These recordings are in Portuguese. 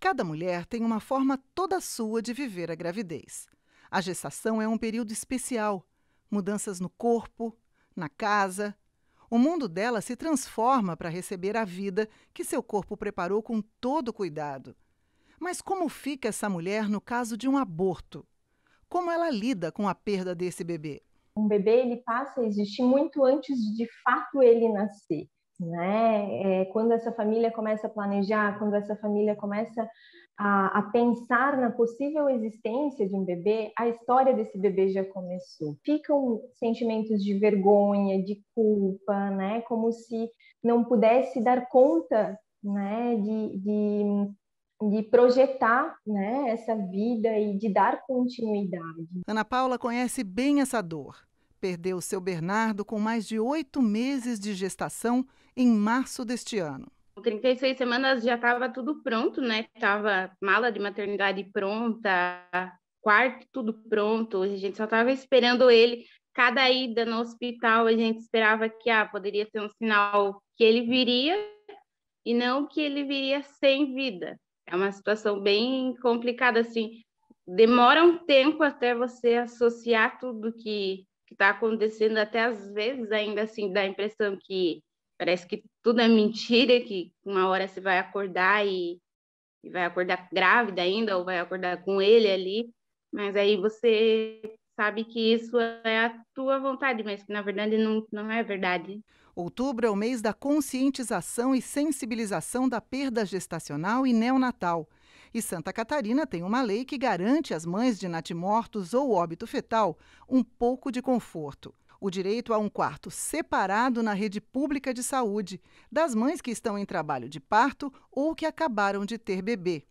Cada mulher tem uma forma toda sua de viver a gravidez. A gestação é um período especial. Mudanças no corpo, na casa. O mundo dela se transforma para receber a vida que seu corpo preparou com todo cuidado. Mas como fica essa mulher no caso de um aborto? Como ela lida com a perda desse bebê? um bebê ele passa a existir muito antes de, de fato ele nascer. Né? É, quando essa família começa a planejar, quando essa família começa a, a, pensar na possível existência de um bebê, a história desse bebê já começou. Ficam sentimentos de vergonha, de culpa, né? Como se não pudesse dar conta, né? De, de de projetar né, essa vida e de dar continuidade. Ana Paula conhece bem essa dor perdeu seu Bernardo com mais de oito meses de gestação em março deste ano. Com 36 semanas já estava tudo pronto, né? Tava mala de maternidade pronta, quarto tudo pronto. A gente só estava esperando ele. Cada ida no hospital a gente esperava que ah, poderia ser um sinal que ele viria e não que ele viria sem vida. É uma situação bem complicada assim. Demora um tempo até você associar tudo que que está acontecendo, até às vezes ainda assim dá a impressão que parece que tudo é mentira, que uma hora você vai acordar e, e vai acordar grávida ainda, ou vai acordar com ele ali, mas aí você sabe que isso é a tua vontade, mas que na verdade não, não é verdade. Outubro é o mês da conscientização e sensibilização da perda gestacional e neonatal. E Santa Catarina tem uma lei que garante às mães de natimortos ou óbito fetal um pouco de conforto o direito a um quarto separado na rede pública de saúde das mães que estão em trabalho de parto ou que acabaram de ter bebê.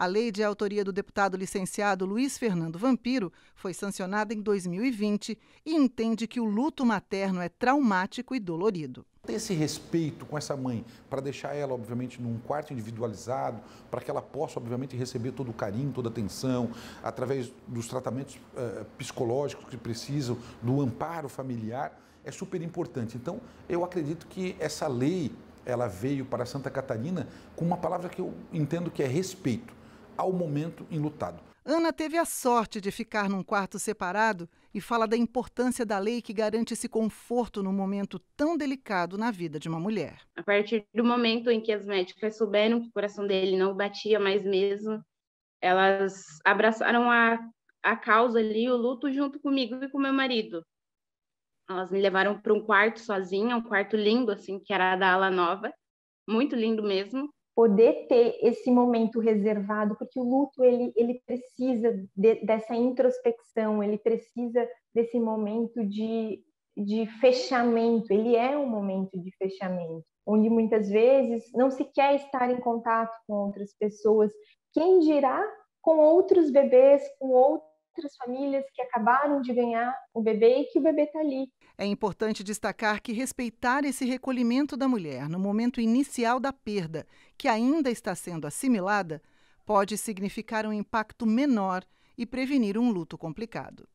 A lei de autoria do deputado licenciado Luiz Fernando Vampiro foi sancionada em 2020 e entende que o luto materno é traumático e dolorido. Esse respeito com essa mãe, para deixar ela, obviamente, num quarto individualizado, para que ela possa, obviamente, receber todo o carinho, toda a atenção, através dos tratamentos uh, psicológicos que precisam, do amparo familiar, é super importante. Então, eu acredito que essa lei, ela veio para Santa Catarina com uma palavra que eu entendo que é respeito ao momento enlutado. Ana teve a sorte de ficar num quarto separado e fala da importância da lei que garante esse conforto num momento tão delicado na vida de uma mulher. A partir do momento em que as médicas souberam que o coração dele não batia mais mesmo, elas abraçaram a, a causa ali, o luto, junto comigo e com meu marido. Elas me levaram para um quarto sozinha, um quarto lindo, assim, que era da ala nova, muito lindo mesmo poder ter esse momento reservado, porque o luto ele, ele precisa de, dessa introspecção, ele precisa desse momento de, de fechamento, ele é um momento de fechamento, onde muitas vezes não se quer estar em contato com outras pessoas, quem dirá com outros bebês, com outras famílias que acabaram de ganhar o bebê e que o bebê está ali é importante destacar que respeitar esse recolhimento da mulher no momento inicial da perda, que ainda está sendo assimilada, pode significar um impacto menor e prevenir um luto complicado.